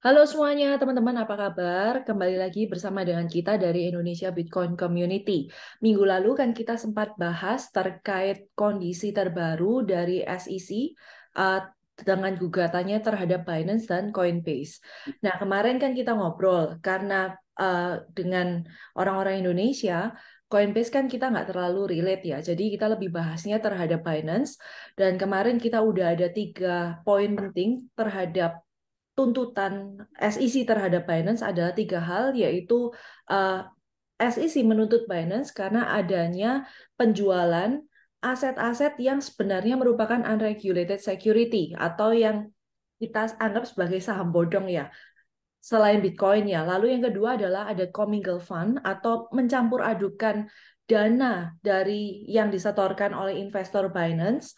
Halo semuanya, teman-teman apa kabar? Kembali lagi bersama dengan kita dari Indonesia Bitcoin Community. Minggu lalu kan kita sempat bahas terkait kondisi terbaru dari SEC uh, eh, dengan gugatannya terhadap Binance dan Coinbase. Nah, kemarin kan kita ngobrol karena uh, dengan orang-orang Indonesia Coinbase kan kita nggak terlalu relate ya, jadi kita lebih bahasnya terhadap Binance. Dan kemarin kita udah ada tiga poin penting terhadap tuntutan SEC terhadap Binance adalah tiga hal, yaitu uh, eh, SEC menuntut Binance karena adanya penjualan aset-aset yang sebenarnya merupakan unregulated security atau yang kita anggap sebagai saham bodong ya. Selain Bitcoin ya. Lalu yang kedua adalah ada commingle fund atau mencampur adukan dana dari yang disetorkan oleh investor Binance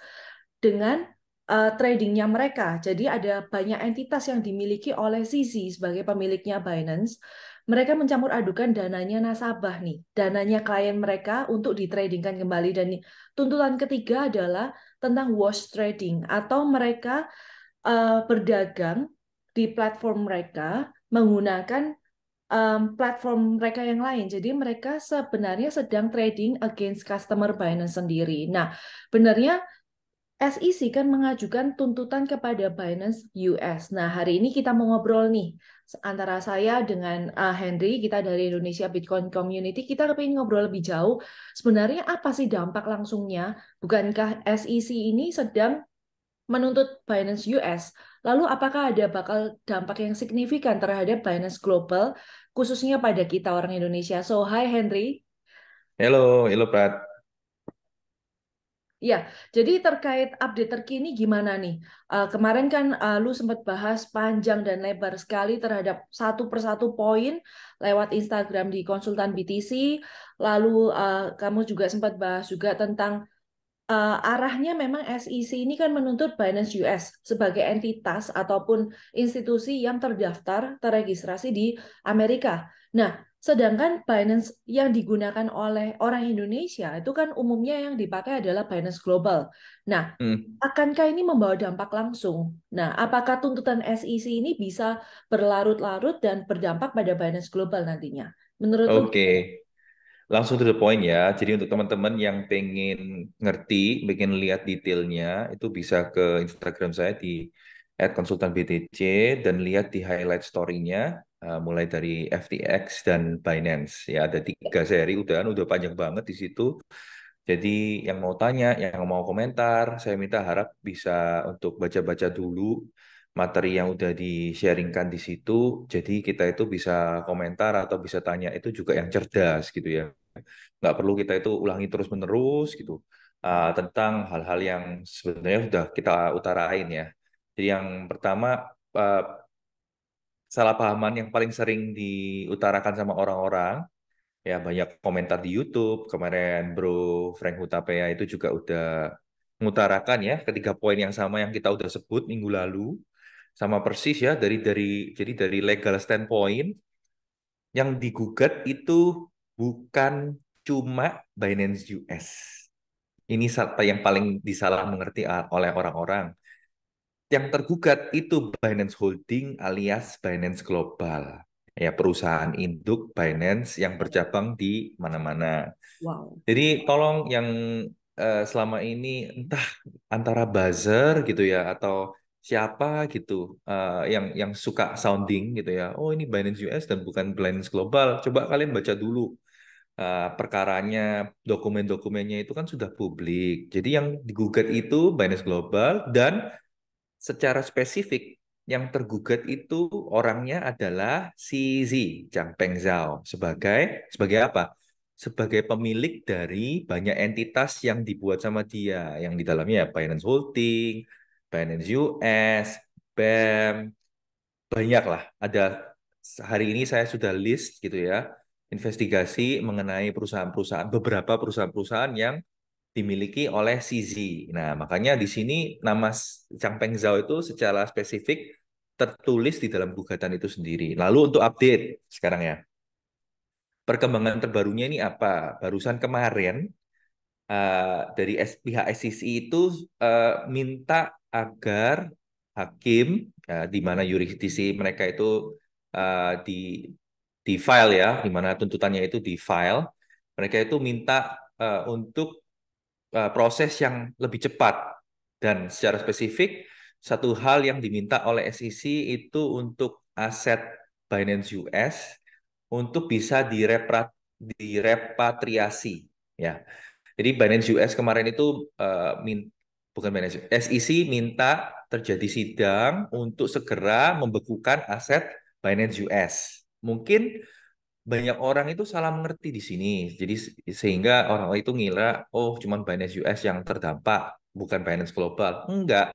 dengan Eh, tradingnya mereka. Jadi ada banyak entitas yang dimiliki oleh Sisi sebagai pemiliknya Binance. Mereka mencampur adukan dananya nasabah nih, dananya klien mereka untuk ditradingkan kembali. Dan tuntutan ketiga adalah tentang wash trading atau mereka uh, berdagang di platform mereka menggunakan um, platform mereka yang lain. Jadi mereka sebenarnya sedang trading against customer Binance sendiri. Nah, benarnya SEC kan mengajukan tuntutan kepada Binance US. Nah, hari ini kita mau ngobrol nih antara saya dengan uh, Henry, kita dari Indonesia Bitcoin Community, kita ingin ngobrol lebih jauh. Sebenarnya apa sih dampak langsungnya? Bukankah SEC ini sedang menuntut Binance US? Lalu apakah ada bakal dampak yang signifikan terhadap Binance Global, khususnya pada kita orang Indonesia? So, hi Henry. Halo, halo Prat. Iya, jadi terkait update terkini gimana nih? Uh, kemarin kan uh, lu sempat bahas panjang dan lebar sekali terhadap satu persatu poin lewat Instagram di konsultan BTC. Lalu uh, kamu juga sempat bahas juga tentang uh, arahnya memang SEC ini kan menuntut Binance US sebagai entitas ataupun institusi yang terdaftar terregistrasi di Amerika. Nah, Sedangkan Binance yang digunakan oleh orang Indonesia itu kan umumnya yang dipakai adalah Binance Global. Nah, hmm. akankah ini membawa dampak langsung? Nah, apakah tuntutan SEC ini bisa berlarut-larut dan berdampak pada Binance Global nantinya? Menurut Oke. Okay. Langsung to the point ya. Jadi untuk teman-teman yang pengen ngerti, pengen lihat detailnya, itu bisa ke Instagram saya di @konsultanbtc dan lihat di highlight story-nya Eh, mulai dari FTX dan Binance. Ya ada tiga iya. seri udah kan, udah panjang banget di situ. Jadi yang mau tanya, yang mau komentar, saya minta harap bisa untuk baca-baca dulu materi yang udah di-sharingkan di situ. Jadi kita itu bisa komentar atau bisa tanya itu juga yang cerdas gitu ya. Nggak perlu kita itu ulangi terus-menerus gitu uh, tentang hal-hal yang sebenarnya sudah kita utarain ya. Jadi yang pertama uh, Salah pahaman yang paling sering diutarakan sama orang-orang ya banyak komentar di YouTube kemarin Bro Frank Hutapea itu juga udah mengutarakan ya ketiga poin yang sama yang kita udah sebut minggu lalu sama persis ya dari dari jadi dari legal standpoint yang digugat itu bukan cuma Binance US. Ini yang paling disalah mengerti oleh orang-orang yang tergugat itu Binance Holding alias Binance Global. Ya, perusahaan induk Binance yang bercabang di mana-mana. Wow. Jadi tolong yang uh, selama ini entah antara buzzer gitu ya atau siapa gitu uh, yang yang suka sounding gitu ya. Oh, ini Binance US dan bukan Binance Global. Coba kalian baca dulu Uh, perkaranya, dokumen-dokumennya itu kan sudah publik. Jadi yang digugat itu Binance Global dan secara spesifik yang tergugat itu orangnya adalah si Zi Peng Zhao sebagai sebagai apa? Sebagai pemilik dari banyak entitas yang dibuat sama dia yang di dalamnya ya Binance Holding, Binance US, BEM banyak lah. Ada hari ini saya sudah list gitu ya investigasi mengenai perusahaan-perusahaan beberapa perusahaan-perusahaan yang dimiliki oleh CZ. Nah, makanya di sini nama Changpeng Zhao itu secara spesifik tertulis di dalam gugatan itu sendiri. Lalu untuk update sekarang ya. Perkembangan terbarunya ini apa? Barusan kemarin uh, dari pihak SCC itu uh, minta agar hakim uh, di mana yurisdiksi mereka itu uh, di di file ya, di mana tuntutannya itu di file, mereka itu minta uh, untuk Eh, proses yang lebih cepat dan secara spesifik satu hal yang diminta oleh SEC itu untuk aset Binance US untuk bisa direprat direpatriasi ya. Jadi Binance US kemarin itu uh, min, bukan Binance SEC minta terjadi sidang untuk segera membekukan aset Binance US. Mungkin banyak orang itu salah mengerti di sini. Jadi sehingga orang itu ngira, oh cuma Binance US yang terdampak, bukan Binance Global. Enggak.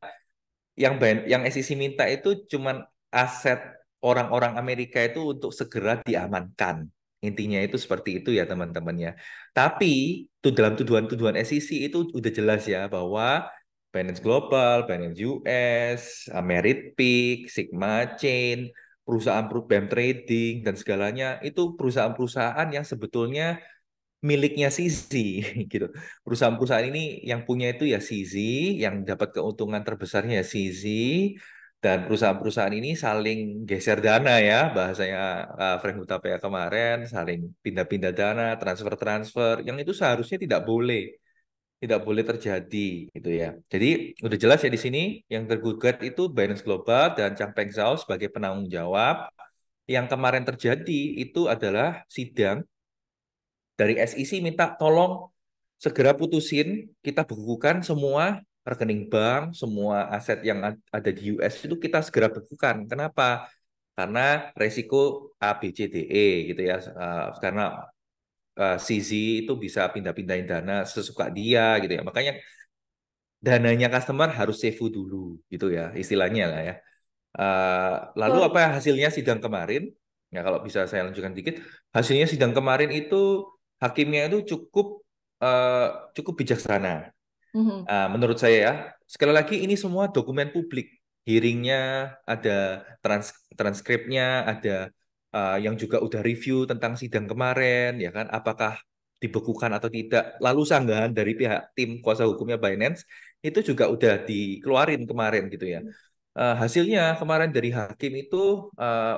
Yang yang SEC minta itu cuma aset orang-orang Amerika itu untuk segera diamankan. Intinya itu seperti itu ya teman-temannya. Tapi tuh dalam tuduhan-tuduhan SEC itu udah jelas ya bahwa Binance Global, Binance US, Merit Peak, Sigma Chain, perusahaan-perusahaan trading dan segalanya itu perusahaan-perusahaan yang sebetulnya miliknya Sisi gitu. Perusahaan-perusahaan ini yang punya itu ya Sisi, yang dapat keuntungan terbesarnya ya Sisi dan perusahaan-perusahaan ini saling geser dana ya bahasanya uh, Frank Hutapea kemarin saling pindah-pindah dana transfer-transfer yang itu seharusnya tidak boleh tidak boleh terjadi gitu ya. Jadi udah jelas ya di sini yang tergugat itu Binance Global dan Changpeng Zhao sebagai penanggung jawab. Yang kemarin terjadi itu adalah sidang dari SEC minta tolong segera putusin kita bekukan semua rekening bank, semua aset yang ada di US itu kita segera bekukan. Kenapa? Karena resiko ABCDE gitu ya. Eh, karena Eh, CZ itu bisa pindah-pindahin dana sesuka dia gitu ya. Makanya dananya customer harus save dulu gitu ya istilahnya lah ya. Eh, lalu apa hasilnya sidang kemarin? Ya kalau bisa saya lanjutkan dikit, hasilnya sidang kemarin itu hakimnya itu cukup eh, cukup bijaksana. Mhm. menurut saya ya. Sekali lagi ini semua dokumen publik. Hearingnya ada trans transkripnya, ada uh, yang juga udah review tentang sidang kemarin ya kan apakah dibekukan atau tidak lalu sanggahan dari pihak tim kuasa hukumnya Binance itu juga udah dikeluarin kemarin gitu ya uh, hasilnya kemarin dari hakim itu uh,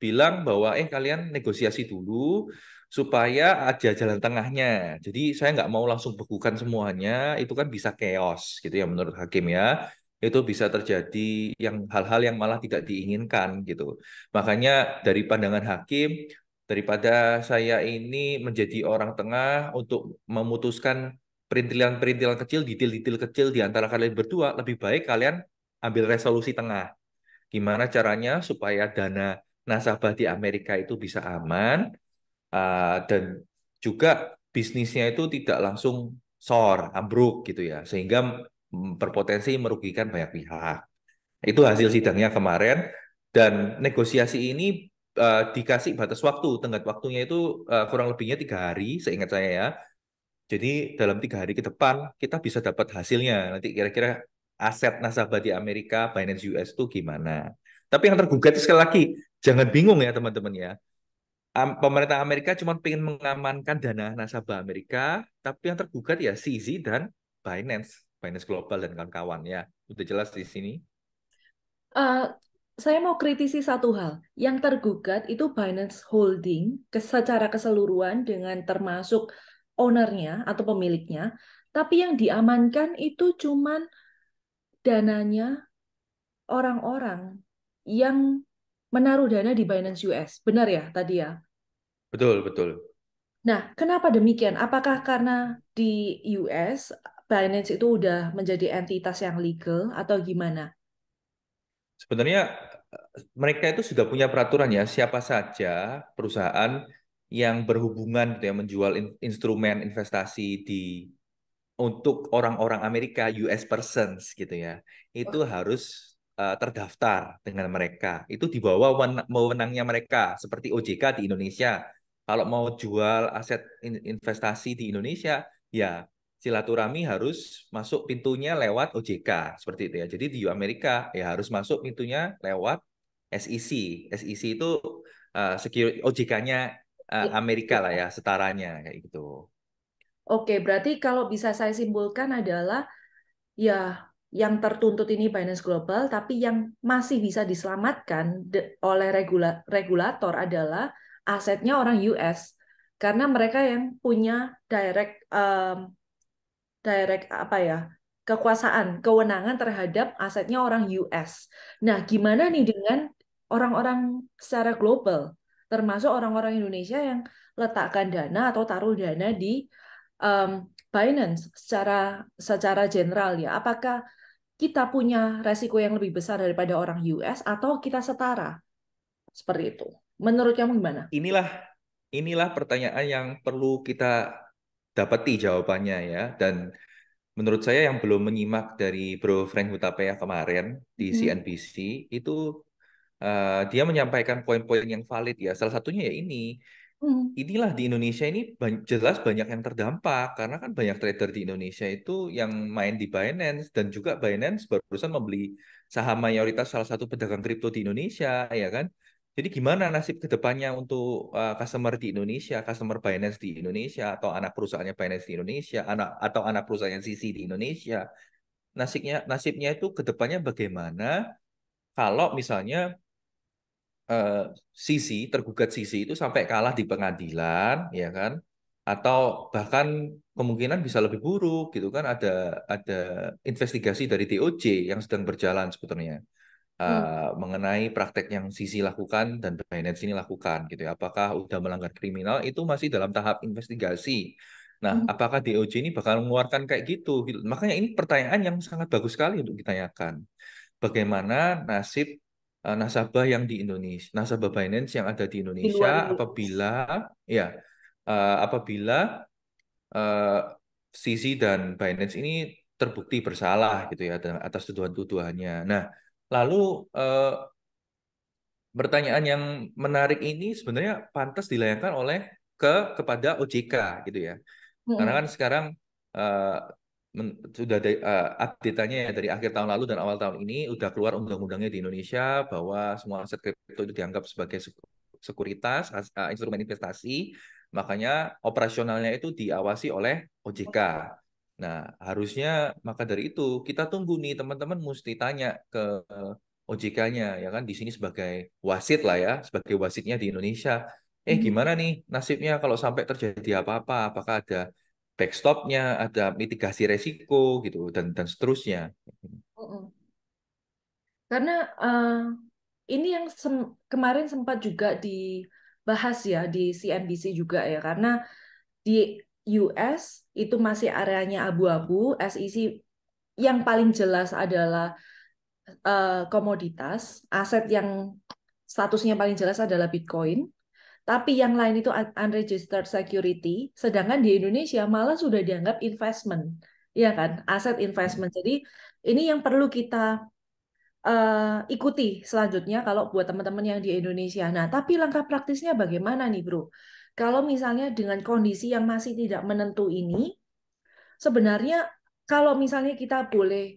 bilang bahwa eh kalian negosiasi dulu supaya ada jalan tengahnya. Jadi saya nggak mau langsung bekukan semuanya, itu kan bisa chaos gitu ya menurut hakim ya itu bisa terjadi yang hal-hal yang malah tidak diinginkan gitu. Makanya dari pandangan hakim daripada saya ini menjadi orang tengah untuk memutuskan perintilan-perintilan kecil, detail-detail kecil di antara kalian berdua, lebih baik kalian ambil resolusi tengah. Gimana caranya supaya dana nasabah di Amerika itu bisa aman eh, dan juga bisnisnya itu tidak langsung sor, ambruk gitu ya. Sehingga Mm, berpotensi merugikan banyak pihak. Itu hasil sidangnya kemarin dan negosiasi ini uh, dikasih batas waktu, tenggat waktunya itu uh, kurang lebihnya tiga hari, seingat saya ya. Jadi dalam tiga hari ke depan kita bisa dapat hasilnya. Nanti kira-kira aset nasabah di Amerika Binance US itu gimana? Tapi yang tergugat sekali lagi jangan bingung ya teman-teman ya. Pemerintah Amerika cuma ingin mengamankan dana nasabah Amerika, tapi yang tergugat ya CZ dan Binance finance global dan kawan-kawan ya. Udah jelas di sini. Uh, saya mau kritisi satu hal. Yang tergugat itu Binance Holding secara keseluruhan dengan termasuk ownernya atau pemiliknya, tapi yang diamankan itu cuman dananya orang-orang yang menaruh dana di Binance US. Benar ya tadi ya? Betul, betul. Nah, kenapa demikian? Apakah karena di US Binance itu udah menjadi entitas yang legal atau gimana? Sebenarnya mereka itu sudah punya peraturan ya siapa saja perusahaan yang berhubungan gitu ya menjual in, instrumen investasi di untuk orang-orang Amerika US persons gitu ya itu oh. harus uh, terdaftar dengan mereka itu di bawah wewenangnya mereka seperti OJK di Indonesia kalau mau jual aset in, investasi di Indonesia ya silaturahmi harus masuk pintunya lewat OJK seperti itu ya. Jadi di Amerika ya harus masuk pintunya lewat SEC. SEC itu uh, security OJK-nya uh, eh, iya. Amerika lah ya, setaranya kayak gitu. Oke, berarti kalau bisa saya simpulkan adalah ya yang tertuntut ini Binance Global, tapi yang masih bisa diselamatkan oleh regula regulator adalah asetnya orang US karena mereka yang punya direct um, direct apa ya kekuasaan, kewenangan terhadap asetnya orang US. Nah, gimana nih dengan orang-orang secara global, termasuk orang-orang Indonesia yang letakkan dana atau taruh dana di um, Binance secara secara general ya. Apakah kita punya resiko yang lebih besar daripada orang US atau kita setara? Seperti itu. Menurut kamu gimana? Inilah inilah pertanyaan yang perlu kita dapati jawabannya ya dan menurut saya yang belum menyimak dari Bro Frank Hutapea kemarin di hmm. CNBC itu uh, dia menyampaikan poin-poin yang valid ya salah satunya ya ini hmm. inilah di Indonesia ini ban jelas banyak yang terdampak karena kan banyak trader di Indonesia itu yang main di Binance dan juga Binance barusan membeli saham mayoritas salah satu pedagang kripto di Indonesia ya kan jadi gimana nasib kedepannya untuk uh, customer di Indonesia, customer Binance di Indonesia, atau anak perusahaannya Binance di Indonesia, anak atau anak perusahaan CC di Indonesia, nasibnya nasibnya itu kedepannya bagaimana? Kalau misalnya uh, CC tergugat CC itu sampai kalah di pengadilan, ya kan? Atau bahkan kemungkinan bisa lebih buruk, gitu kan? Ada ada investigasi dari DOJ yang sedang berjalan sebetulnya hmm. Eh, mengenai praktek yang Sisi lakukan dan Binance ini lakukan gitu ya. Apakah sudah melanggar kriminal itu masih dalam tahap investigasi. Nah, hmm. apakah DOJ ini bakal mengeluarkan kayak gitu? Makanya ini pertanyaan yang sangat bagus sekali untuk ditanyakan. Bagaimana nasib uh, nasabah yang di Indonesia, nasabah Binance yang ada di Indonesia apabila ya uh, apabila uh, Sisi dan Binance ini terbukti bersalah gitu ya atas tuduhan-tuduhannya. Nah, Lalu eh, pertanyaan yang menarik ini sebenarnya pantas dilayangkan oleh ke kepada OJK gitu ya. Hmm. Karena kan sekarang eh, men, sudah ada uh, eh, update-nya ya dari akhir tahun lalu dan awal tahun ini udah keluar undang-undangnya di Indonesia bahwa semua aset kripto itu dianggap sebagai sekuritas eh, instrumen investasi makanya operasionalnya itu diawasi oleh OJK Nah, harusnya maka dari itu kita tunggu nih teman-teman mesti tanya ke OJK-nya ya kan di sini sebagai wasit lah ya, sebagai wasitnya di Indonesia. Eh hmm. gimana nih nasibnya kalau sampai terjadi apa-apa? Apakah ada backstopnya, ada mitigasi resiko gitu dan dan seterusnya. Karena uh, ini yang sem kemarin sempat juga dibahas ya di CNBC juga ya karena di US itu masih areanya abu-abu, SEC yang paling jelas adalah uh, komoditas, aset yang statusnya paling jelas adalah Bitcoin, tapi yang lain itu unregistered security, sedangkan di Indonesia malah sudah dianggap investment, ya kan, aset investment. Jadi ini yang perlu kita uh, ikuti selanjutnya kalau buat teman-teman yang di Indonesia. Nah, tapi langkah praktisnya bagaimana nih, Bro? kalau misalnya dengan kondisi yang masih tidak menentu ini, sebenarnya kalau misalnya kita boleh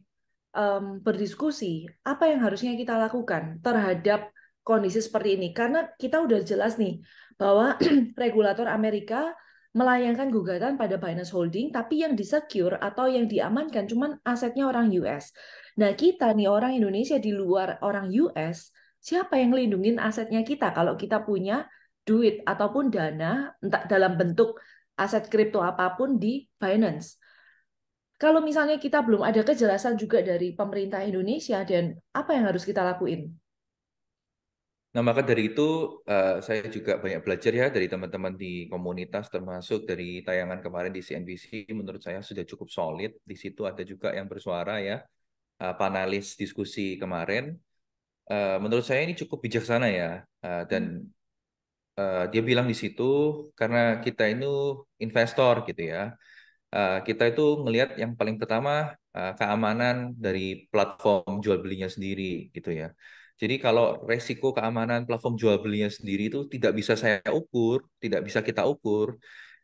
um, berdiskusi, apa yang harusnya kita lakukan terhadap kondisi seperti ini? Karena kita udah jelas nih bahwa regulator Amerika melayangkan gugatan pada Binance Holding, tapi yang disecure atau yang diamankan cuman asetnya orang US. Nah kita nih orang Indonesia di luar orang US, siapa yang lindungin asetnya kita kalau kita punya duit ataupun dana entah dalam bentuk aset kripto apapun di Binance. Kalau misalnya kita belum ada kejelasan juga dari pemerintah Indonesia dan apa yang harus kita lakuin? Nah, maka dari itu eh, saya juga banyak belajar ya dari teman-teman di komunitas termasuk dari tayangan kemarin di CNBC menurut saya sudah cukup solid. Di situ ada juga yang bersuara ya uh, panelis diskusi kemarin. Eh, menurut saya ini cukup bijaksana ya uh, dan hmm. Eh, dia bilang di situ karena kita ini investor gitu ya. Uh, kita itu melihat yang paling pertama uh, keamanan dari platform jual belinya sendiri gitu ya. Jadi kalau resiko keamanan platform jual belinya sendiri itu tidak bisa saya ukur, tidak bisa kita ukur,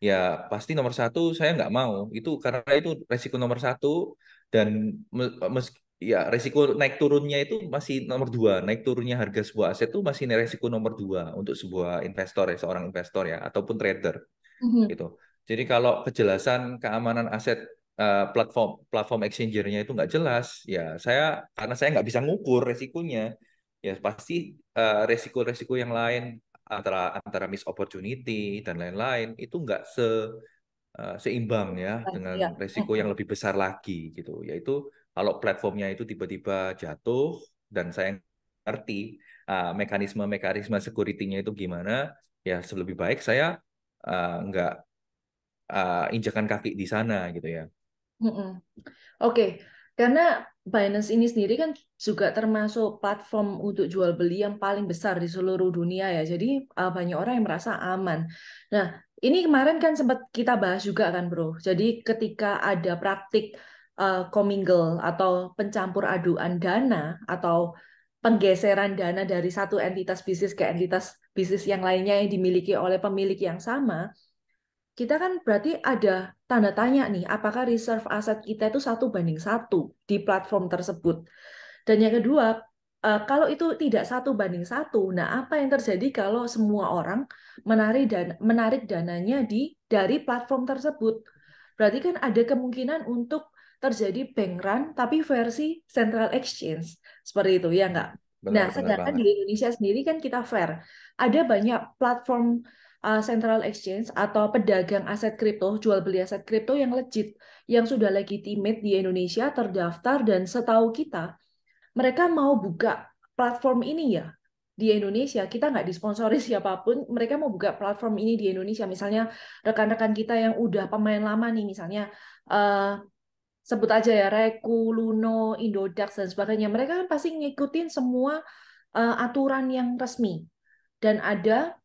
ya pasti nomor satu saya nggak mau. Itu karena itu resiko nomor satu dan mes ya resiko naik turunnya itu masih nomor dua naik turunnya harga sebuah aset itu masih resiko nomor dua untuk sebuah investor ya seorang investor ya ataupun trader mm-hmm. gitu jadi kalau kejelasan keamanan aset uh, platform platform exchangernya itu nggak jelas ya saya karena saya nggak bisa ngukur resikonya ya pasti uh, resiko-resiko yang lain antara antara miss opportunity dan lain-lain itu nggak se eh, seimbang ya dengan iya. resiko yang lebih besar lagi gitu yaitu kalau platformnya itu tiba-tiba jatuh dan saya ngerti uh, eh, mekanisme mekanisme security-nya itu gimana ya lebih baik saya uh, nggak uh, injakan kaki di sana gitu ya. Oke, okay. karena Binance ini sendiri kan juga termasuk platform untuk jual beli yang paling besar di seluruh dunia ya. Jadi uh, banyak orang yang merasa aman. Nah, ini kemarin kan sempat kita bahas juga kan, Bro. Jadi ketika ada praktik uh, atau pencampur aduan dana atau penggeseran dana dari satu entitas bisnis ke entitas bisnis yang lainnya yang dimiliki oleh pemilik yang sama, kita kan berarti ada tanda tanya nih, apakah reserve aset kita itu satu banding satu di platform tersebut. Dan yang kedua, eh, kalau itu tidak satu banding satu, nah apa yang terjadi kalau semua orang menarik dan menarik dananya di dari platform tersebut? Berarti kan ada kemungkinan untuk terjadi bank run tapi versi central exchange seperti itu ya nggak? nah, sedangkan banget. di Indonesia sendiri kan kita fair. Ada banyak platform uh, central exchange atau pedagang aset kripto, jual beli aset kripto yang legit, yang sudah legitimate di Indonesia, terdaftar dan setahu kita mereka mau buka platform ini ya di Indonesia kita nggak disponsori siapapun mereka mau buka platform ini di Indonesia misalnya rekan-rekan kita yang udah pemain lama nih misalnya uh, sebut aja ya Reku, Luno, Indodax dan sebagainya. Mereka kan pasti ngikutin semua uh, aturan yang resmi dan ada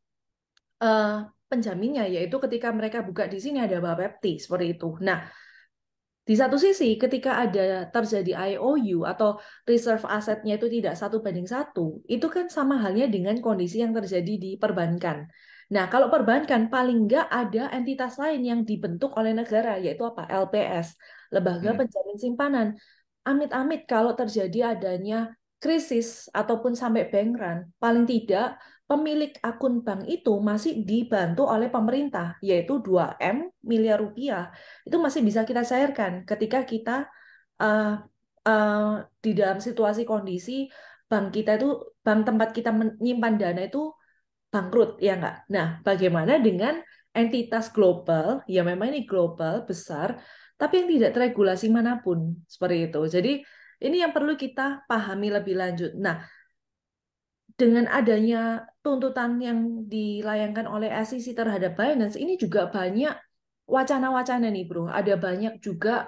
uh, penjaminnya yaitu ketika mereka buka di sini ada Bapepti seperti itu. Nah, di satu sisi, ketika ada terjadi IOU atau reserve asetnya itu tidak satu banding satu, itu kan sama halnya dengan kondisi yang terjadi di perbankan. Nah, kalau perbankan paling nggak ada entitas lain yang dibentuk oleh negara, yaitu apa? LPS lembaga hmm. penjamin simpanan. Amit-amit kalau terjadi adanya krisis ataupun sampai bank run, paling tidak pemilik akun bank itu masih dibantu oleh pemerintah, yaitu 2M miliar rupiah. Itu masih bisa kita cairkan ketika kita uh, uh, di dalam situasi kondisi bank kita itu, bank tempat kita menyimpan dana itu bangkrut, ya nggak? Nah, bagaimana dengan entitas global, ya memang ini global, besar, tapi yang tidak teregulasi manapun seperti itu. Jadi ini yang perlu kita pahami lebih lanjut. Nah, dengan adanya tuntutan yang dilayangkan oleh SEC terhadap Binance ini juga banyak wacana-wacana nih, Bro. Ada banyak juga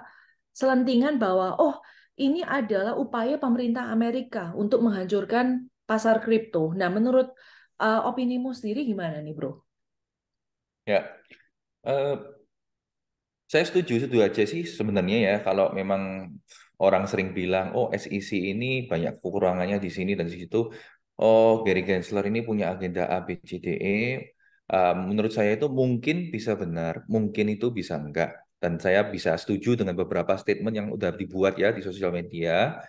selentingan bahwa oh, ini adalah upaya pemerintah Amerika untuk menghancurkan pasar kripto. Nah, menurut uh, opinimu sendiri gimana nih, Bro? Ya. Uh, saya setuju, setuju aja sih sebenarnya ya kalau memang orang sering bilang, oh SEC ini banyak kekurangannya di sini dan di situ. Oh Gary Gensler ini punya agenda A, B, C, D, E. Uh, menurut saya itu mungkin bisa benar, mungkin itu bisa enggak. Dan saya bisa setuju dengan beberapa statement yang udah dibuat ya di sosial media.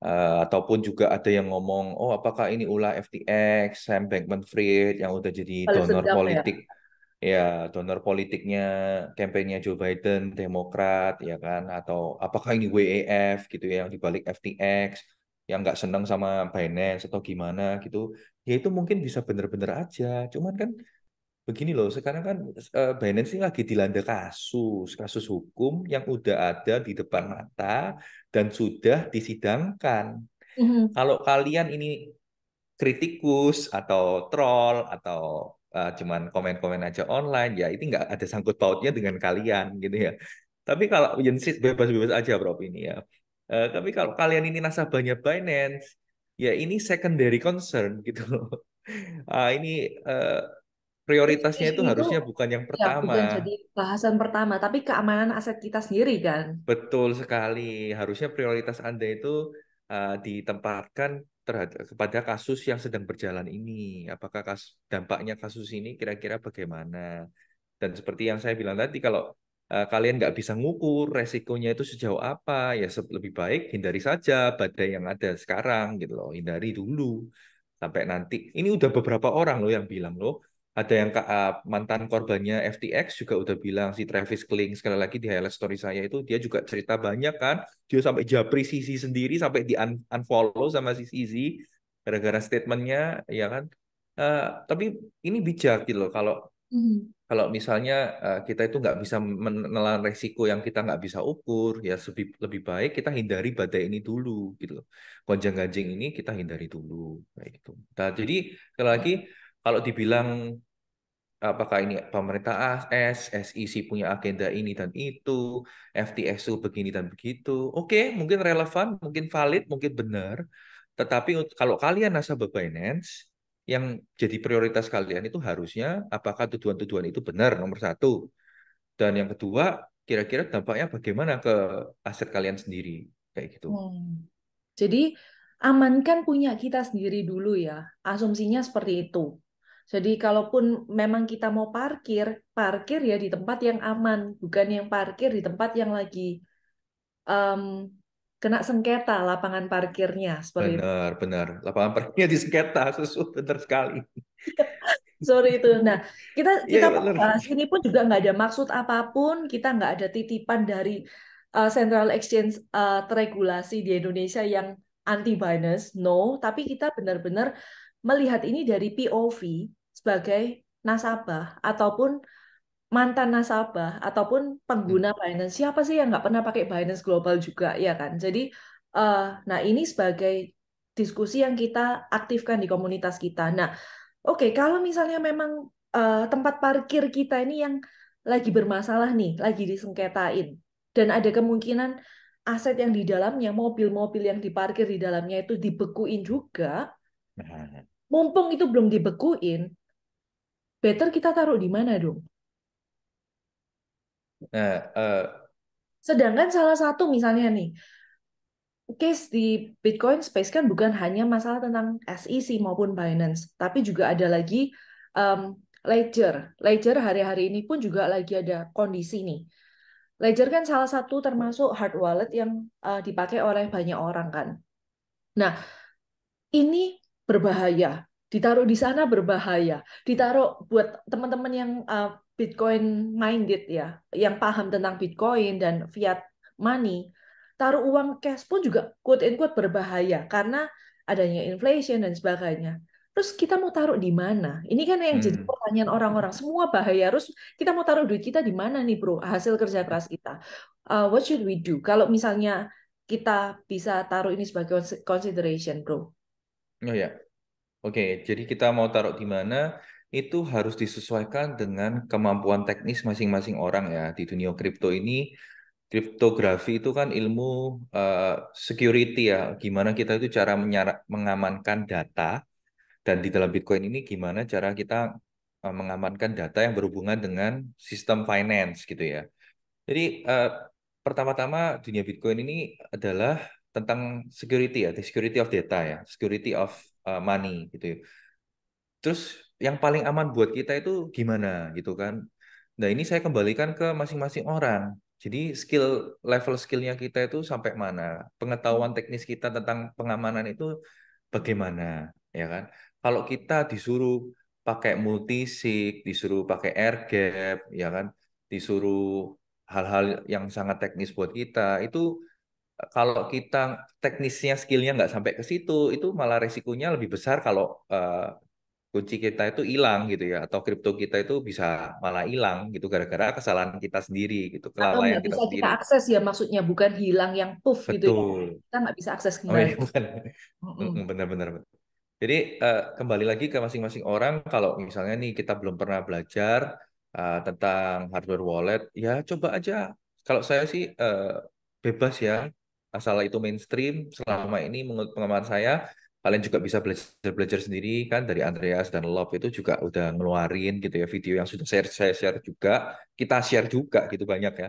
Uh, ataupun juga ada yang ngomong, oh apakah ini ulah FTX, Sam Bankman-Fried yang udah jadi Paling donor ya? politik. Ya? ya donor politiknya kampanye Joe Biden Demokrat ya kan atau apakah ini WEF gitu ya yang dibalik FTX yang nggak senang sama Binance atau gimana gitu ya itu mungkin bisa bener-bener aja cuman kan begini loh sekarang kan eh, Binance ini lagi dilanda kasus kasus hukum yang udah ada di depan mata dan sudah disidangkan mm -hmm. kalau kalian ini kritikus atau troll atau uh, cuman komen-komen aja online ya ini nggak ada sangkut pautnya dengan kalian gitu ya tapi kalau agency bebas-bebas aja bro. ini ya uh, tapi kalau kalian ini nasabahnya Binance ya ini secondary concern gitu uh, ini uh, prioritasnya itu, itu harusnya bukan yang pertama. Ya, bukan jadi bahasan pertama, tapi keamanan aset kita sendiri kan. Betul sekali. Harusnya prioritas Anda itu ditempatkan terhadap kepada kasus yang sedang berjalan ini. Apakah kas, dampaknya kasus ini kira-kira bagaimana? Dan seperti yang saya bilang tadi, kalau uh, kalian nggak bisa ngukur resikonya itu sejauh apa, ya lebih baik hindari saja badai yang ada sekarang gitu loh, hindari dulu sampai nanti. Ini udah beberapa orang loh yang bilang loh, ada yang ke, uh, mantan korbannya FTX juga udah bilang si Travis Kling sekali lagi di highlight story saya itu dia juga cerita banyak kan dia sampai japri Sisi sendiri sampai di un unfollow sama si Sisi gara-gara statementnya ya kan uh, tapi ini bijak gitu loh kalau mm. kalau misalnya uh, kita itu nggak bisa menelan resiko yang kita nggak bisa ukur ya lebih lebih baik kita hindari badai ini dulu gitu loh gonjang-ganjing ini kita hindari dulu kayak gitu nah jadi sekali lagi kalau dibilang apakah ini pemerintah AS, ah, SEC punya agenda ini dan itu, FTSU begini dan begitu. Oke, okay, mungkin relevan, mungkin valid, mungkin benar. Tetapi kalau kalian nasabah Binance, yang jadi prioritas kalian itu harusnya apakah tuduhan-tuduhan itu benar, nomor satu. Dan yang kedua, kira-kira dampaknya bagaimana ke aset kalian sendiri. Kayak gitu. Hmm. Jadi, amankan punya kita sendiri dulu ya. Asumsinya seperti itu jadi kalaupun memang kita mau parkir, parkir ya di tempat yang aman, bukan yang parkir di tempat yang lagi um, kena sengketa lapangan parkirnya seperti benar, itu. Benar, Lapangan parkirnya di sengketa, sesuatu benar sekali. Sorry itu. Nah, kita iya, kita yeah, iya, bahas ini pun juga nggak ada maksud apapun, kita nggak ada titipan dari uh, Central Exchange uh, eh, terregulasi di Indonesia yang anti bias, no. Tapi kita benar-benar melihat ini dari POV sebagai nasabah ataupun mantan nasabah ataupun pengguna hmm. Binance siapa sih yang nggak pernah pakai Binance Global juga ya kan jadi uh, nah ini sebagai diskusi yang kita aktifkan di komunitas kita nah oke okay, kalau misalnya memang uh, tempat parkir kita ini yang lagi bermasalah nih lagi disengketain dan ada kemungkinan aset yang di dalamnya mobil-mobil yang diparkir di dalamnya itu dibekuin juga hmm. mumpung itu belum dibekuin better kita taruh di mana dong? Nah, uh, sedangkan salah satu misalnya nih case di Bitcoin space kan bukan hanya masalah tentang SEC maupun Binance, tapi juga ada lagi um, Ledger. Ledger hari-hari ini pun juga lagi ada kondisi nih. Ledger kan salah satu termasuk hard wallet yang uh, dipakai oleh banyak orang kan. Nah, ini berbahaya ditaruh di sana berbahaya ditaruh buat teman-teman yang uh, Bitcoin minded ya yang paham tentang Bitcoin dan fiat money taruh uang cash pun juga quote and quote berbahaya karena adanya inflation dan sebagainya terus kita mau taruh di mana ini kan yang jadi hmm. pertanyaan orang-orang semua bahaya terus kita mau taruh duit kita di mana nih bro hasil kerja keras kita uh, what should we do kalau misalnya kita bisa taruh ini sebagai consideration bro oh ya Oke, jadi kita mau taruh di mana itu harus disesuaikan dengan kemampuan teknis masing-masing orang ya. Di dunia kripto ini, kriptografi itu kan ilmu uh, security ya. Gimana kita itu cara menyara, mengamankan data dan di dalam Bitcoin ini gimana cara kita uh, mengamankan data yang berhubungan dengan sistem finance gitu ya. Jadi uh, pertama-tama dunia Bitcoin ini adalah tentang security ya, the security of data ya, security of uh, money gitu ya. Terus yang paling aman buat kita itu gimana gitu kan? Nah ini saya kembalikan ke masing-masing orang. Jadi skill level skillnya kita itu sampai mana, pengetahuan teknis kita tentang pengamanan itu bagaimana, ya kan? Kalau kita disuruh pakai multisig, disuruh pakai air gap, ya kan? Disuruh hal-hal yang sangat teknis buat kita itu kalau kita teknisnya skillnya nggak sampai ke situ itu malah resikonya lebih besar kalau uh, kunci kita itu hilang gitu ya atau kripto kita itu bisa malah hilang gitu gara-gara kesalahan kita sendiri gitu kelalaian kita bisa sendiri. kita akses ya maksudnya bukan hilang yang puff Betul. gitu ya. kita nggak bisa akses kembali oh, iya, benar-benar benar-benar jadi uh, kembali lagi ke masing-masing orang kalau misalnya nih kita belum pernah belajar uh, tentang hardware wallet ya coba aja kalau saya sih uh, bebas ya asal itu mainstream selama ini menurut pengalaman saya kalian juga bisa belajar belajar sendiri kan dari Andreas dan Love itu juga udah ngeluarin gitu ya video yang sudah share saya share juga kita share juga gitu banyak ya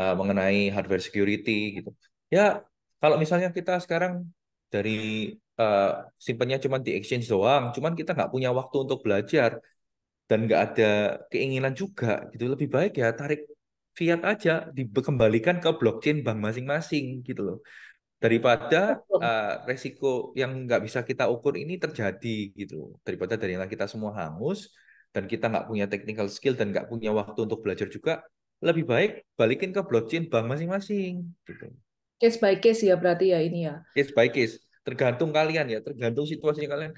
eh, mengenai hardware security gitu ya kalau misalnya kita sekarang dari uh, simpennya cuma di exchange doang cuman kita nggak punya waktu untuk belajar dan nggak ada keinginan juga gitu lebih baik ya tarik fiat aja dikembalikan ke blockchain bank masing-masing gitu loh daripada uh, resiko yang nggak bisa kita ukur ini terjadi gitu daripada dari kita semua hangus dan kita nggak punya technical skill dan nggak punya waktu untuk belajar juga lebih baik balikin ke blockchain bank masing-masing gitu case by case ya berarti ya ini ya case by case tergantung kalian ya tergantung situasinya kalian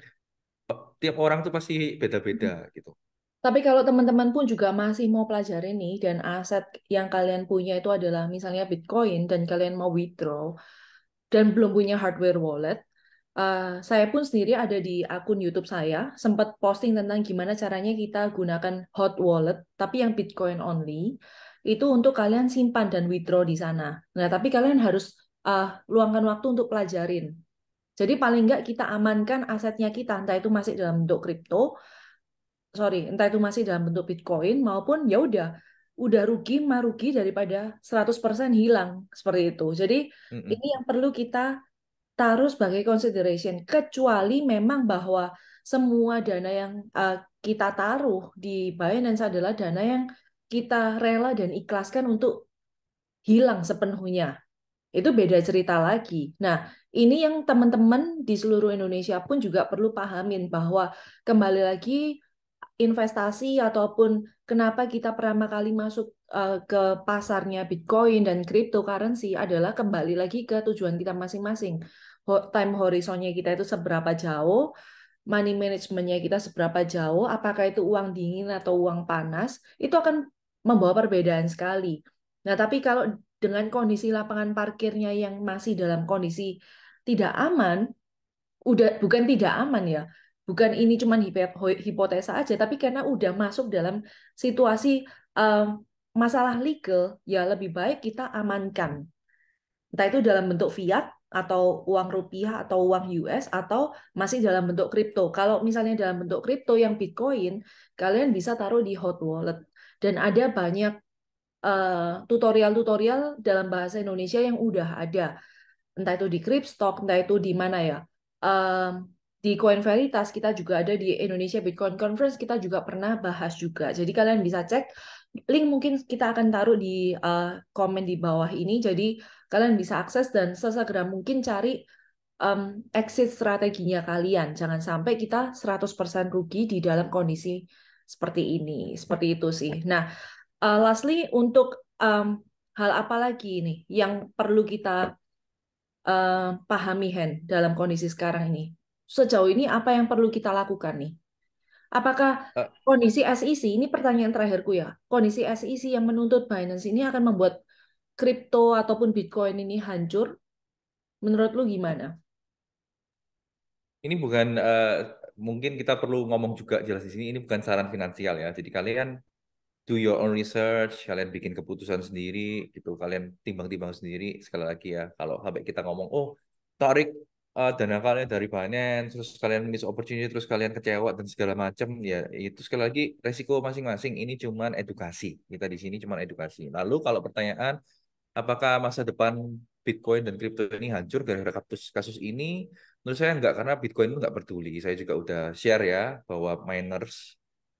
tiap orang tuh pasti beda-beda hmm. gitu tapi kalau teman-teman pun juga masih mau pelajari nih dan aset yang kalian punya itu adalah misalnya Bitcoin dan kalian mau withdraw dan belum punya hardware wallet, uh, saya pun sendiri ada di akun YouTube saya sempat posting tentang gimana caranya kita gunakan hot wallet tapi yang Bitcoin only itu untuk kalian simpan dan withdraw di sana. Nah, tapi kalian harus uh, luangkan waktu untuk pelajarin. Jadi paling nggak kita amankan asetnya kita, entah itu masih dalam bentuk kripto sorry, entah itu masih dalam bentuk Bitcoin maupun ya udah udah rugi mah rugi daripada 100% hilang seperti itu. Jadi mm -mm. ini yang perlu kita taruh sebagai consideration kecuali memang bahwa semua dana yang uh, kita taruh di Binance adalah dana yang kita rela dan ikhlaskan untuk hilang sepenuhnya. Itu beda cerita lagi. Nah, ini yang teman-teman di seluruh Indonesia pun juga perlu pahamin bahwa kembali lagi investasi ataupun kenapa kita pertama kali masuk eh, ke pasarnya Bitcoin dan cryptocurrency adalah kembali lagi ke tujuan kita masing-masing. Time horizonnya kita itu seberapa jauh, money managementnya kita seberapa jauh, apakah itu uang dingin atau uang panas, itu akan membawa perbedaan sekali. Nah, tapi kalau dengan kondisi lapangan parkirnya yang masih dalam kondisi tidak aman, udah bukan tidak aman ya, bukan ini cuman hipotesa aja, tapi karena udah masuk dalam situasi um, masalah legal, ya lebih baik kita amankan. Entah itu dalam bentuk fiat atau uang rupiah atau uang US atau masih dalam bentuk kripto. Kalau misalnya dalam bentuk kripto yang Bitcoin, kalian bisa taruh di hot wallet. Dan ada banyak eh, tutorial-tutorial uh, dalam bahasa Indonesia yang udah ada. Entah itu di Cripstock, entah itu di mana ya. Um, di Coin Veritas kita juga ada di Indonesia Bitcoin Conference kita juga pernah bahas juga. Jadi kalian bisa cek link mungkin kita akan taruh di uh, komen di bawah ini. Jadi kalian bisa akses dan sesegera mungkin cari um, exit strateginya kalian. Jangan sampai kita 100% rugi di dalam kondisi seperti ini. Seperti itu sih. Nah, uh, lastly untuk um, hal apa lagi ini yang perlu kita uh, pahami Hen dalam kondisi sekarang ini? sejauh ini apa yang perlu kita lakukan nih? Apakah eh. kondisi SEC ini pertanyaan terakhirku ya? Kondisi SEC yang menuntut Binance ini akan membuat kripto ataupun Bitcoin ini hancur? Menurut lu gimana? Ini bukan uh, mungkin kita perlu ngomong juga jelas di sini ini bukan saran finansial ya. Jadi kalian do your own research, kalian bikin keputusan sendiri gitu, kalian timbang-timbang sendiri sekali lagi ya. Kalau sampai kita ngomong oh tarik uh, oh, dana kalian dari Binance, terus kalian miss opportunity, terus kalian kecewa dan segala macam, ya itu sekali lagi resiko masing-masing. Ini cuman edukasi. Kita di sini cuman edukasi. Lalu kalau pertanyaan, apakah masa depan Bitcoin dan kripto ini hancur gara-gara kasus kasus ini? Menurut saya enggak, karena Bitcoin itu enggak peduli. Saya juga udah share ya bahwa miners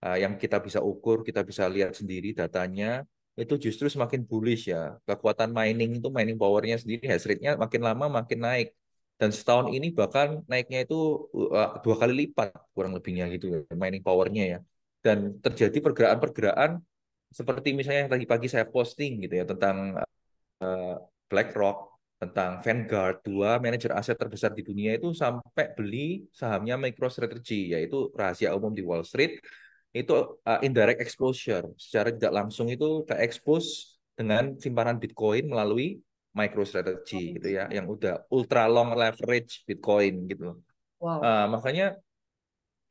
uh, yang kita bisa ukur, kita bisa lihat sendiri datanya, itu justru semakin bullish ya. Kekuatan mining itu mining powernya sendiri hash rate-nya makin lama makin naik dan setahun ini bahkan naiknya itu eh, dua kali lipat kurang lebihnya gitu mining powernya ya dan terjadi pergerakan-pergerakan seperti misalnya yang tadi-pagi saya posting gitu ya tentang uh, BlackRock tentang Vanguard dua manajer aset terbesar di dunia itu sampai beli sahamnya MicroStrategy yaitu rahasia umum di Wall Street itu uh, indirect exposure secara tidak langsung itu terekspos dengan simpanan Bitcoin melalui Micro MicroStrategy gitu ya yang udah ultra long leverage Bitcoin gitu loh. Wow. Uh, makanya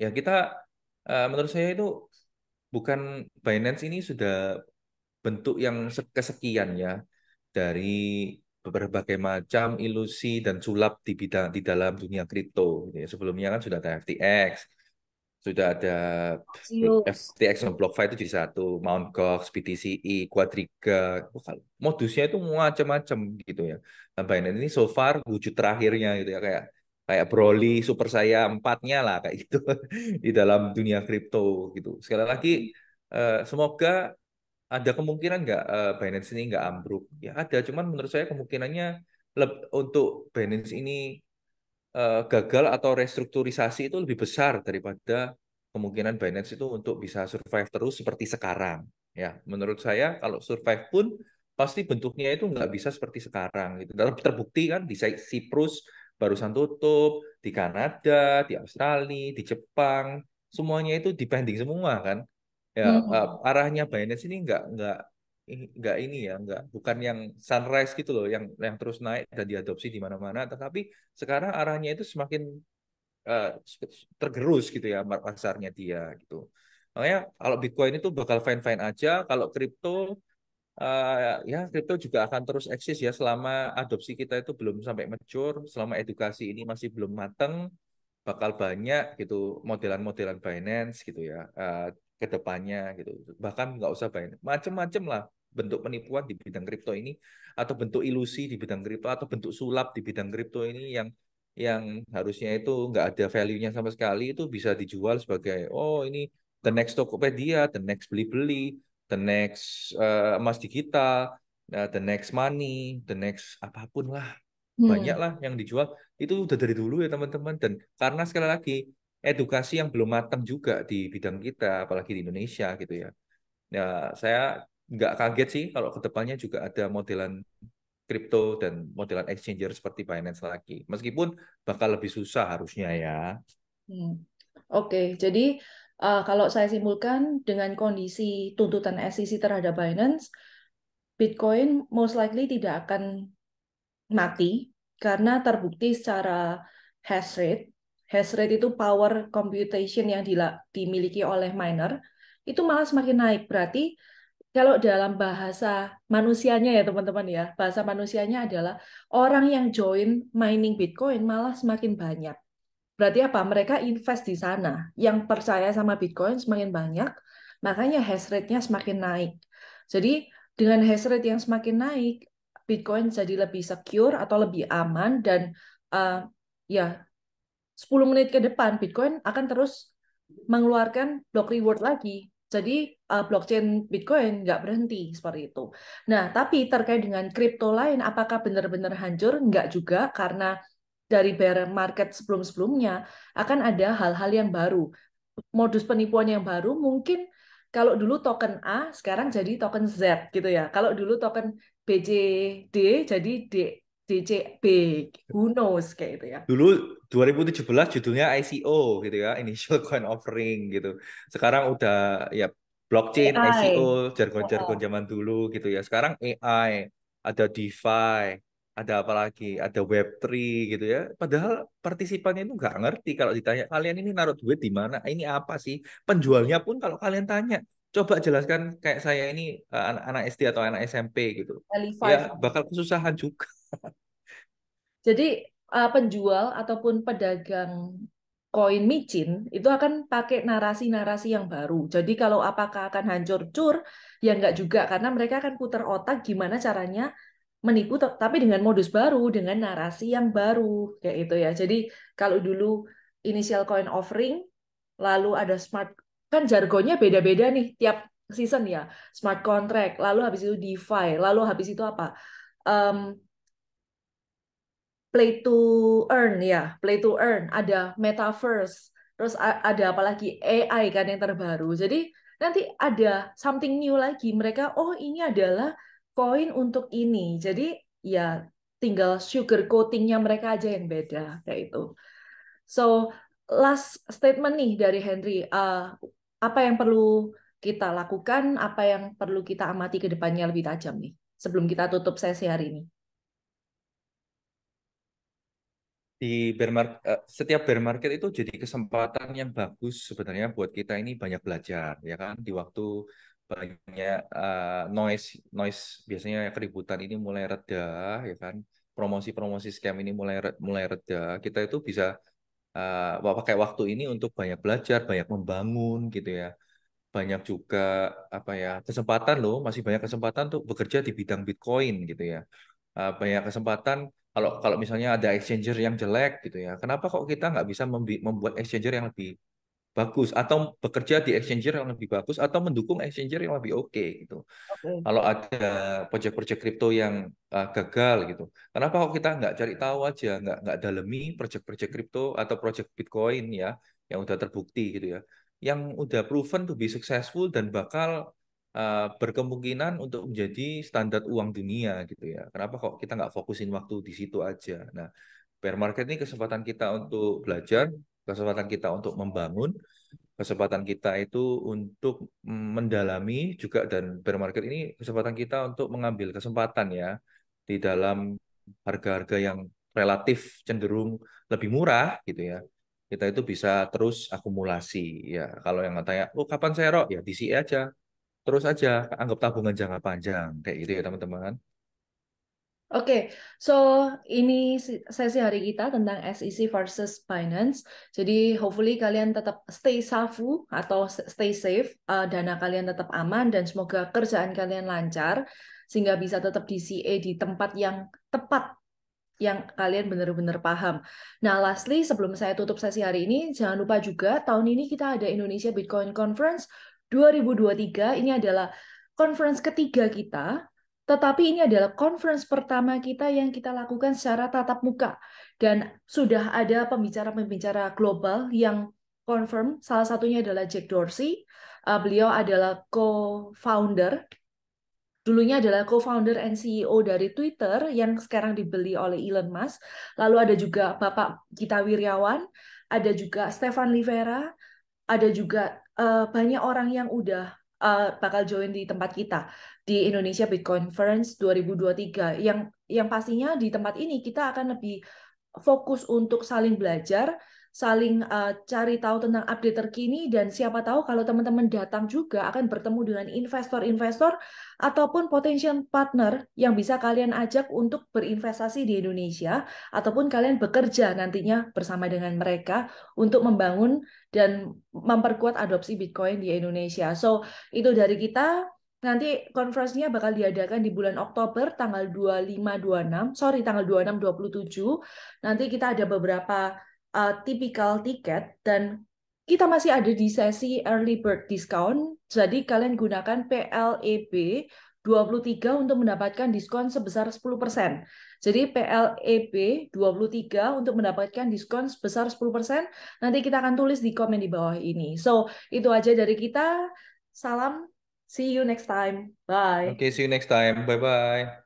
ya kita uh, menurut saya itu bukan Binance ini sudah bentuk yang kesekian ya dari berbagai macam ilusi dan sulap di bidang di dalam dunia kripto. Gitu ya. Sebelumnya kan sudah ada FTX, sudah ada FTX dan BlockFi itu jadi satu, Mount Gox, BTCE, Quadriga, modusnya itu macam-macam gitu ya. Dan Binance ini so far wujud terakhirnya gitu ya kayak kayak Broly super saya empatnya lah kayak gitu di dalam dunia kripto gitu. Sekali lagi eh, semoga ada kemungkinan nggak eh, Binance ini nggak ambruk? Ya ada, cuman menurut saya kemungkinannya untuk Binance ini Eh, gagal atau restrukturisasi itu lebih besar daripada kemungkinan Binance itu untuk bisa survive terus seperti sekarang. Ya, menurut saya kalau survive pun pasti bentuknya itu nggak bisa seperti sekarang. Itu terbukti kan di Cyprus barusan tutup, di Kanada, di Australia, di Jepang, semuanya itu depending semua kan. Ya, hmm. arahnya Binance ini nggak nggak nggak ini ya nggak bukan yang sunrise gitu loh yang yang terus naik dan diadopsi di mana-mana tetapi sekarang arahnya itu semakin uh, tergerus gitu ya pasarnya dia gitu makanya kalau Bitcoin itu bakal fine fine aja kalau kripto uh, ya kripto juga akan terus eksis ya selama adopsi kita itu belum sampai mature selama edukasi ini masih belum mateng bakal banyak gitu modelan-modelan Binance gitu ya. Uh, ke depannya gitu. Bahkan nggak usah banyak macam-macam lah bentuk penipuan di bidang kripto ini atau bentuk ilusi di bidang kripto atau bentuk sulap di bidang kripto ini yang yang harusnya itu nggak ada value-nya sama sekali itu bisa dijual sebagai oh ini the next Tokopedia, the next beli-beli the next uh, emas digital, uh, the next money, the next apapun lah. Hmm. Banyak lah yang dijual. Itu udah dari dulu ya teman-teman dan karena sekali lagi edukasi yang belum matang juga di bidang kita, apalagi di Indonesia gitu ya. Ya, saya nggak kaget sih kalau kedepannya juga ada modelan kripto dan modelan exchanger seperti Binance lagi. Meskipun bakal lebih susah harusnya ya. Hmm. Oke, okay. jadi uh, kalau saya simpulkan dengan kondisi tuntutan SEC terhadap Binance, Bitcoin most likely tidak akan mati karena terbukti secara hash rate hash rate itu power computation yang dimiliki oleh miner itu malah semakin naik. Berarti kalau dalam bahasa manusianya ya teman-teman ya, bahasa manusianya adalah orang yang join mining Bitcoin malah semakin banyak. Berarti apa? Mereka invest di sana. Yang percaya sama Bitcoin semakin banyak, makanya hash rate-nya semakin naik. Jadi dengan hash rate yang semakin naik, Bitcoin jadi lebih secure atau lebih aman dan uh, ya 10 menit ke depan Bitcoin akan terus mengeluarkan block reward lagi. Jadi uh, blockchain Bitcoin nggak berhenti seperti itu. Nah, tapi terkait dengan kripto lain, apakah benar-benar hancur? Nggak juga, karena dari bear market sebelum-sebelumnya akan ada hal-hal yang baru. Modus penipuan yang baru mungkin kalau dulu token A sekarang jadi token Z gitu ya. Kalau dulu token BCD jadi D DCB, who knows kayak gitu ya. Dulu 2017 judulnya ICO gitu ya, Initial Coin Offering gitu. Sekarang udah ya blockchain, AI. ICO, jargon-jargon iya. zaman dulu gitu ya. Sekarang AI, ada DeFi, ada apa lagi, ada Web3 gitu ya. Padahal partisipannya itu nggak ngerti kalau ditanya, kalian ini naruh duit di mana, ini apa sih? Penjualnya pun kalau kalian tanya, coba jelaskan kayak saya ini eh, anak SD atau anak SMP gitu. l Ya bakal kesusahan juga. Jadi uh, penjual ataupun pedagang koin micin itu akan pakai narasi-narasi yang baru. Jadi kalau apakah akan hancur cur, ya enggak juga karena mereka akan putar otak gimana caranya menipu tapi dengan modus baru, dengan narasi yang baru kayak itu ya. Jadi kalau dulu initial coin offering lalu ada smart kan jargonnya beda-beda nih tiap season ya. Smart contract, lalu habis itu DeFi, lalu habis itu apa? Um, play to earn ya, play to earn, ada metaverse, terus ada apalagi AI kan yang terbaru. Jadi nanti ada something new lagi. Mereka oh ini adalah koin untuk ini. Jadi ya tinggal sugar coatingnya mereka aja yang beda kayak itu. So last statement nih dari Henry, uh, apa yang perlu kita lakukan, apa yang perlu kita amati ke depannya lebih tajam nih sebelum kita tutup sesi hari ini. di bear market, eh, setiap bear market itu jadi kesempatan yang bagus sebenarnya buat kita ini banyak belajar ya kan di waktu banyak uh, noise noise biasanya keributan ini mulai reda ya kan promosi-promosi scam ini mulai mulai reda kita itu bisa uh, pakai waktu ini untuk banyak belajar banyak membangun gitu ya banyak juga apa ya kesempatan loh masih banyak kesempatan tuh bekerja di bidang Bitcoin gitu ya uh, banyak kesempatan kalau kalau misalnya ada exchanger yang jelek gitu ya kenapa kok kita nggak bisa membuat exchanger yang lebih bagus atau bekerja di exchanger yang lebih bagus atau mendukung exchanger yang lebih oke okay, gitu. Okay. Kalau ada proyek-proyek kripto yang uh, gagal gitu, kenapa kok kita nggak cari tahu aja, nggak nggak dalami proyek-proyek kripto atau proyek Bitcoin ya yang udah terbukti gitu ya, yang udah proven to be successful dan bakal Eh, berkemungkinan untuk menjadi standar uang dunia gitu ya. Kenapa kok kita nggak fokusin waktu di situ aja? Nah, bear market ini kesempatan kita untuk belajar, kesempatan kita untuk membangun, kesempatan kita itu untuk mm, mendalami juga dan bear market ini kesempatan kita untuk mengambil kesempatan ya di dalam harga-harga yang relatif cenderung lebih murah gitu ya kita itu bisa terus akumulasi ya kalau yang tanya oh kapan saya rok ya di sini aja terus aja anggap tabungan jangka panjang kayak gitu ya teman-teman. Oke, okay, so ini sesi hari kita tentang SEC versus Binance. Jadi hopefully kalian tetap stay safe atau stay safe, uh, dana kalian tetap aman dan semoga kerjaan kalian lancar sehingga bisa tetap di CA di tempat yang tepat yang kalian benar-benar paham. Nah, lastly sebelum saya tutup sesi hari ini, jangan lupa juga tahun ini kita ada Indonesia Bitcoin Conference 2023 ini adalah conference ketiga kita, tetapi ini adalah conference pertama kita yang kita lakukan secara tatap muka dan sudah ada pembicara-pembicara global yang confirm. Salah satunya adalah Jack Dorsey. Uh, beliau adalah co-founder Dulunya adalah co-founder and CEO dari Twitter yang sekarang dibeli oleh Elon Musk. Lalu ada juga Bapak Gita Wiryawan, ada juga Stefan Livera, ada juga uh, banyak orang yang udah uh, bakal join di tempat kita di Indonesia Bitcoin Conference 2023 yang yang pastinya di tempat ini kita akan lebih fokus untuk saling belajar saling uh, cari tahu tentang update terkini dan siapa tahu kalau teman-teman datang juga akan bertemu dengan investor-investor ataupun potential partner yang bisa kalian ajak untuk berinvestasi di Indonesia ataupun kalian bekerja nantinya bersama dengan mereka untuk membangun dan memperkuat adopsi Bitcoin di Indonesia. So, itu dari kita Nanti konferensinya bakal diadakan di bulan Oktober tanggal 25 26, sorry tanggal 26 27. Nanti kita ada beberapa uh, tipikal tiket dan kita masih ada di sesi early bird discount. Jadi kalian gunakan PLEB 23 untuk mendapatkan diskon sebesar 10%. Jadi PLEB 23 untuk mendapatkan diskon sebesar 10%. Nanti kita akan tulis di komen di bawah ini. So, itu aja dari kita. Salam, see you next time. Bye. Okay, see you next time. Bye-bye.